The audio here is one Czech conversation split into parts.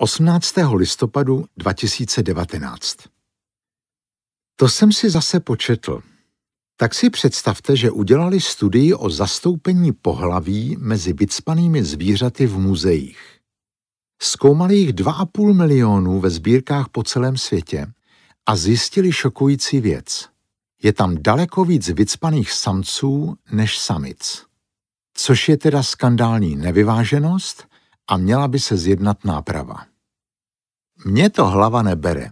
18. listopadu 2019. To jsem si zase početl. Tak si představte, že udělali studii o zastoupení pohlaví mezi vycpanými zvířaty v muzeích. Zkoumali jich 2,5 milionů ve sbírkách po celém světě a zjistili šokující věc. Je tam daleko víc vycpaných samců než samic. Což je teda skandální nevyváženost – a měla by se zjednat náprava. Mně to hlava nebere.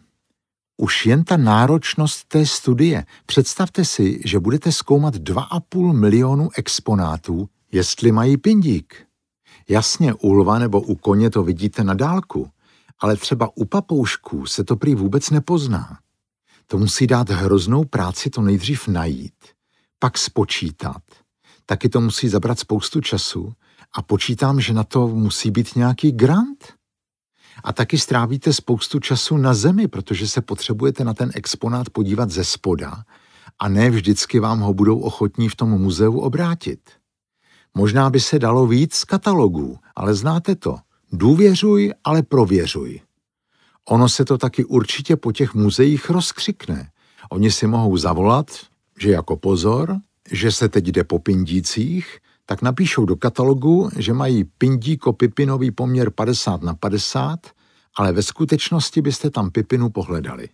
Už jen ta náročnost té studie. Představte si, že budete zkoumat 2,5 milionu exponátů, jestli mají pindík. Jasně, u lva nebo u koně to vidíte na dálku, ale třeba u papoušků se to prý vůbec nepozná. To musí dát hroznou práci to nejdřív najít, pak spočítat. Taky to musí zabrat spoustu času a počítám, že na to musí být nějaký grant. A taky strávíte spoustu času na zemi, protože se potřebujete na ten exponát podívat ze spoda a ne vždycky vám ho budou ochotní v tom muzeu obrátit. Možná by se dalo víc z katalogů, ale znáte to. Důvěřuj, ale prověřuj. Ono se to taky určitě po těch muzeích rozkřikne. Oni si mohou zavolat, že jako pozor, že se teď jde po pindících, tak napíšou do katalogu, že mají pindíko-pipinový poměr 50 na 50, ale ve skutečnosti byste tam pipinu pohledali.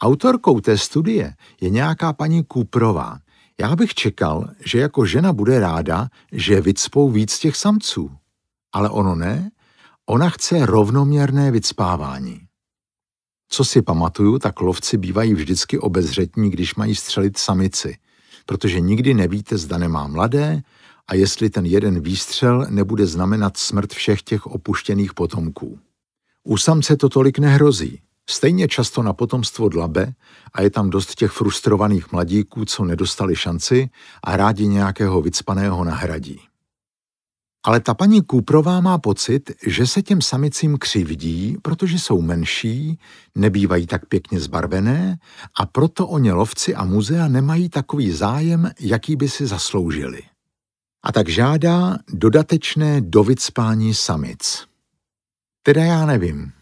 Autorkou té studie je nějaká paní Kuprová. Já bych čekal, že jako žena bude ráda, že vycpou víc těch samců. Ale ono ne, ona chce rovnoměrné vycpávání. Co si pamatuju, tak lovci bývají vždycky obezřetní, když mají střelit samici protože nikdy nevíte, zda nemá mladé a jestli ten jeden výstřel nebude znamenat smrt všech těch opuštěných potomků. U samce to tolik nehrozí. Stejně často na potomstvo dlabe a je tam dost těch frustrovaných mladíků, co nedostali šanci a rádi nějakého vycpaného nahradí. Ale ta paní Kůprová má pocit, že se těm samicím křivdí, protože jsou menší, nebývají tak pěkně zbarvené a proto o ně lovci a muzea nemají takový zájem, jaký by si zasloužili. A tak žádá dodatečné dovycpání samic. Teda já nevím.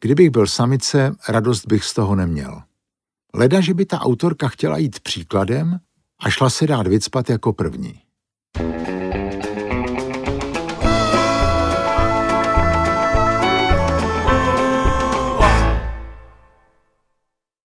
Kdybych byl samice, radost bych z toho neměl. Leda, že by ta autorka chtěla jít příkladem a šla se dát vycpat jako první. thank you